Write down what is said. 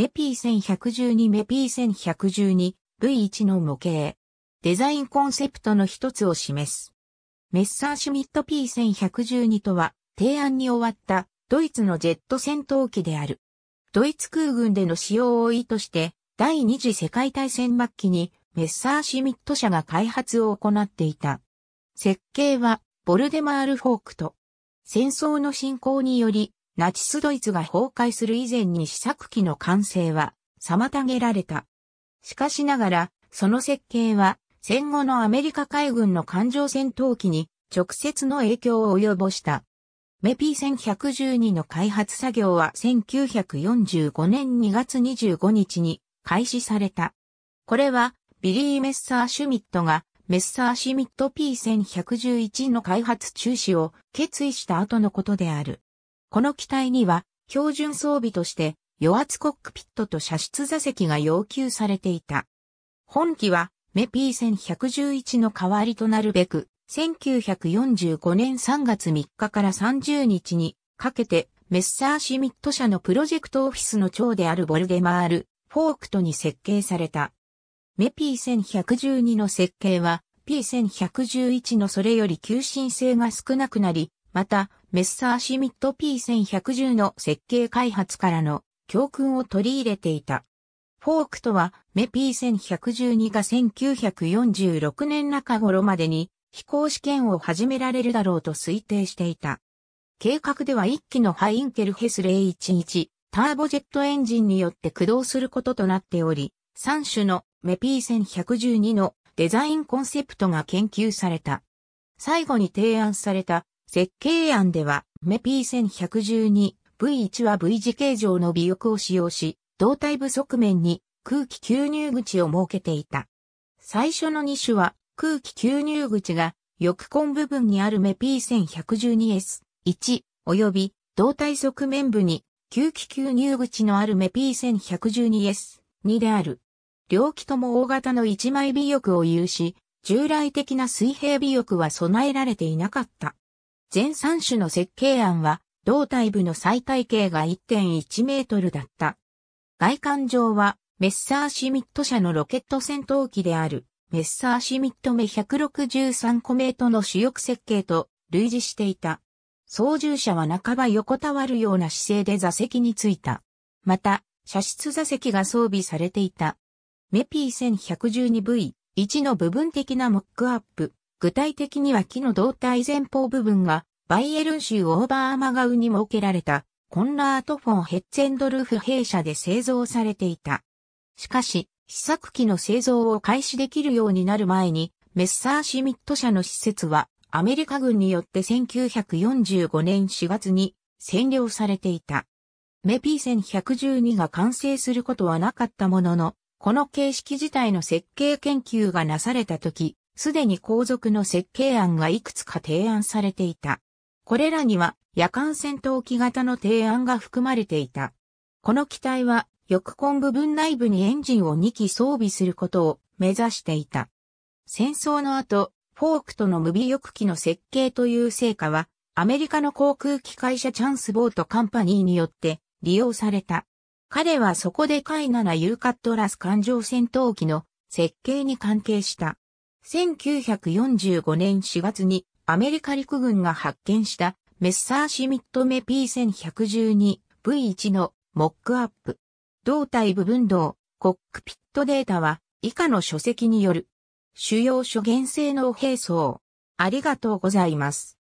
メピー1112メピー 1112V1 の模型。デザインコンセプトの一つを示す。メッサーシュミット P1112 とは、提案に終わったドイツのジェット戦闘機である。ドイツ空軍での使用を意図して、第二次世界大戦末期にメッサーシュミット社が開発を行っていた。設計は、ボルデマール・フォークと、戦争の進行によりナチスドイツが崩壊する以前に試作機の完成は妨げられた。しかしながら、その設計は戦後のアメリカ海軍の艦上戦闘機に直接の影響を及ぼした。メピー1 1 1 2の開発作業は1945年2月25日に開始された。これはビリー・メッサー・シュミットがメッサー・シュミット P1111 の開発中止を決意した後のことである。この機体には、標準装備として、与圧コックピットと射出座席が要求されていた。本機は、メ P1111 の代わりとなるべく、1945年3月3日から30日にかけて、メッサーシミット社のプロジェクトオフィスの長であるボルデマール・フォークトに設計された。メ P1112 の設計は P1111 のそれより求心性が少なくなり、また、メッサーシミット P1110 の設計開発からの教訓を取り入れていた。フォークとは、メ P1112 が1946年中頃までに飛行試験を始められるだろうと推定していた。計画では1機のハインケルヘス011ターボジェットエンジンによって駆動することとなっており、3種のメ P1112 のデザインコンセプトが研究された。最後に提案された設計案では、メ P1112V1 は V 字形状の尾翼を使用し、胴体部側面に空気吸入口を設けていた。最初の2種は空気吸入口が翼根部分にあるメ P1112S1 及び胴体側面部に吸気吸入口のあるメ P1112S2 である。両機とも大型の一枚尾翼を有し、従来的な水平尾翼は備えられていなかった。全3種の設計案は、胴体部の最大径が1.1メートルだった。外観上は、メッサーシミット社のロケット戦闘機である、メッサーシミット目163個メートの主翼設計と類似していた。操縦者は半ば横たわるような姿勢で座席に着いた。また、車室座席が装備されていた。メピー1 1 1 2 v 1の部分的なモックアップ、具体的には機の胴体前方部分がバイエルン州オーバーマガウに設けられたコンラート・フォン・ヘッツェンドルフ弊社で製造されていた。しかし、試作機の製造を開始できるようになる前に、メッサーシミット社の施設はアメリカ軍によって1945年4月に占領されていた。メピー1112が完成することはなかったものの、この形式自体の設計研究がなされた時、すでに皇族の設計案がいくつか提案されていた。これらには夜間戦闘機型の提案が含まれていた。この機体は翼根部分内部にエンジンを2機装備することを目指していた。戦争の後、フォークとの無尾翼機の設計という成果は、アメリカの航空機会社チャンスボートカンパニーによって利用された。彼はそこで海7ーカットラス艦上戦闘機の設計に関係した。1945年4月にアメリカ陸軍が発見したメッサーシミットメ P1112V1 のモックアップ。胴体部分動、コックピットデータは以下の書籍による主要諸原性能並走。ありがとうございます。